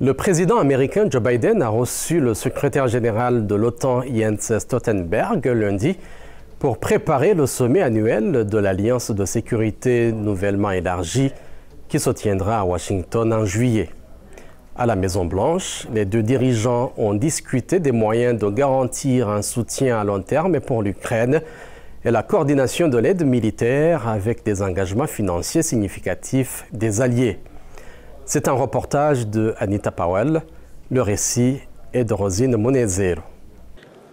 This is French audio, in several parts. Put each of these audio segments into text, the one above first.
Le président américain Joe Biden a reçu le secrétaire général de l'OTAN Jens Stoltenberg lundi pour préparer le sommet annuel de l'Alliance de sécurité nouvellement élargie qui se tiendra à Washington en juillet. À la Maison-Blanche, les deux dirigeants ont discuté des moyens de garantir un soutien à long terme pour l'Ukraine et la coordination de l'aide militaire avec des engagements financiers significatifs des alliés. C'est un reportage de Anita Powell. Le récit est de Rosine Monezero.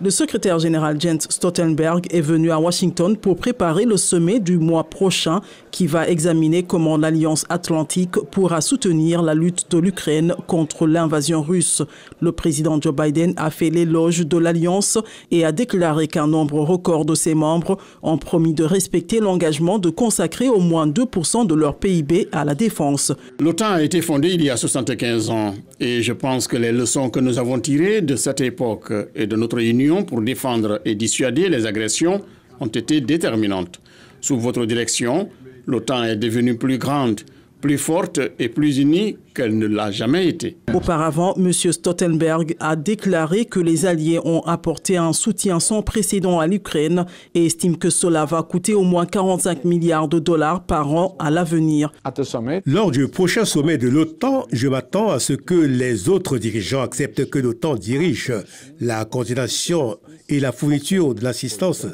Le secrétaire général Jens Stoltenberg est venu à Washington pour préparer le sommet du mois prochain qui va examiner comment l'Alliance atlantique pourra soutenir la lutte de l'Ukraine contre l'invasion russe. Le président Joe Biden a fait l'éloge de l'Alliance et a déclaré qu'un nombre record de ses membres ont promis de respecter l'engagement de consacrer au moins 2% de leur PIB à la défense. L'OTAN a été fondée il y a 75 ans et je pense que les leçons que nous avons tirées de cette époque et de notre union pour défendre et dissuader les agressions ont été déterminantes. Sous votre direction, l'OTAN est devenue plus grande plus forte et plus unie qu'elle ne l'a jamais été. Auparavant, M. Stoltenberg a déclaré que les Alliés ont apporté un soutien sans précédent à l'Ukraine et estime que cela va coûter au moins 45 milliards de dollars par an à l'avenir. Lors du prochain sommet de l'OTAN, je m'attends à ce que les autres dirigeants acceptent que l'OTAN dirige la coordination et la fourniture de l'assistance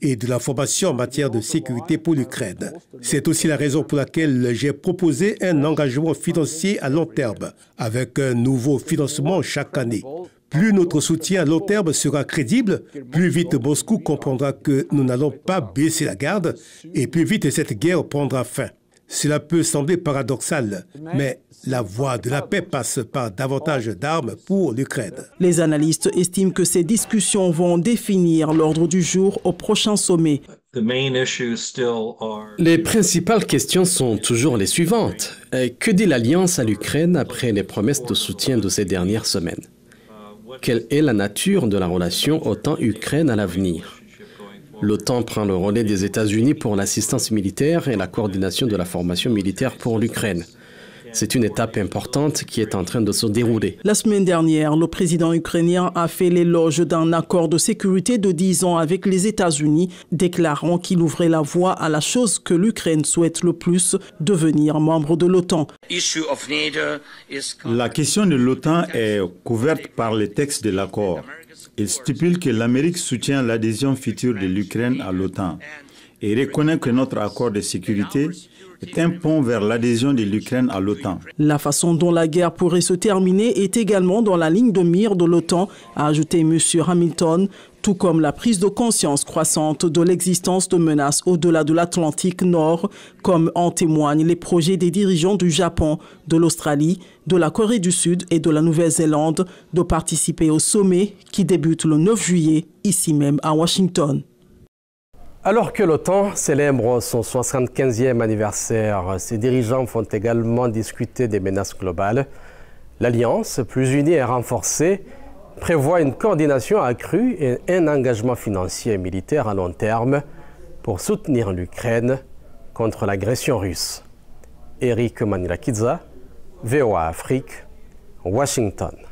et de la formation en matière de sécurité pour l'Ukraine. C'est aussi la raison pour laquelle j'ai proposé un engagement financier à long terme, avec un nouveau financement chaque année. Plus notre soutien à long terme sera crédible, plus vite Moscou comprendra que nous n'allons pas baisser la garde et plus vite cette guerre prendra fin. Cela peut sembler paradoxal, mais la voie de la paix passe par davantage d'armes pour l'Ukraine. Les analystes estiment que ces discussions vont définir l'ordre du jour au prochain sommet. Les principales questions sont toujours les suivantes. Que dit l'Alliance à l'Ukraine après les promesses de soutien de ces dernières semaines Quelle est la nature de la relation autant ukraine à l'avenir L'OTAN prend le relais des États-Unis pour l'assistance militaire et la coordination de la formation militaire pour l'Ukraine. C'est une étape importante qui est en train de se dérouler. La semaine dernière, le président ukrainien a fait l'éloge d'un accord de sécurité de 10 ans avec les États-Unis, déclarant qu'il ouvrait la voie à la chose que l'Ukraine souhaite le plus, devenir membre de l'OTAN. La question de l'OTAN est couverte par les textes de l'accord. Il stipule que l'Amérique soutient l'adhésion future de l'Ukraine à l'OTAN et reconnaît que notre accord de sécurité est un pont vers l'adhésion de l'Ukraine à l'OTAN. La façon dont la guerre pourrait se terminer est également dans la ligne de mire de l'OTAN, a ajouté M. Hamilton, tout comme la prise de conscience croissante de l'existence de menaces au-delà de l'Atlantique Nord, comme en témoignent les projets des dirigeants du Japon, de l'Australie, de la Corée du Sud et de la Nouvelle-Zélande de participer au sommet qui débute le 9 juillet, ici même à Washington. Alors que l'OTAN célèbre son 75e anniversaire, ses dirigeants font également discuter des menaces globales. L'Alliance, plus unie et renforcée, prévoit une coordination accrue et un engagement financier et militaire à long terme pour soutenir l'Ukraine contre l'agression russe. Eric Manilakidza, VOA Afrique, Washington.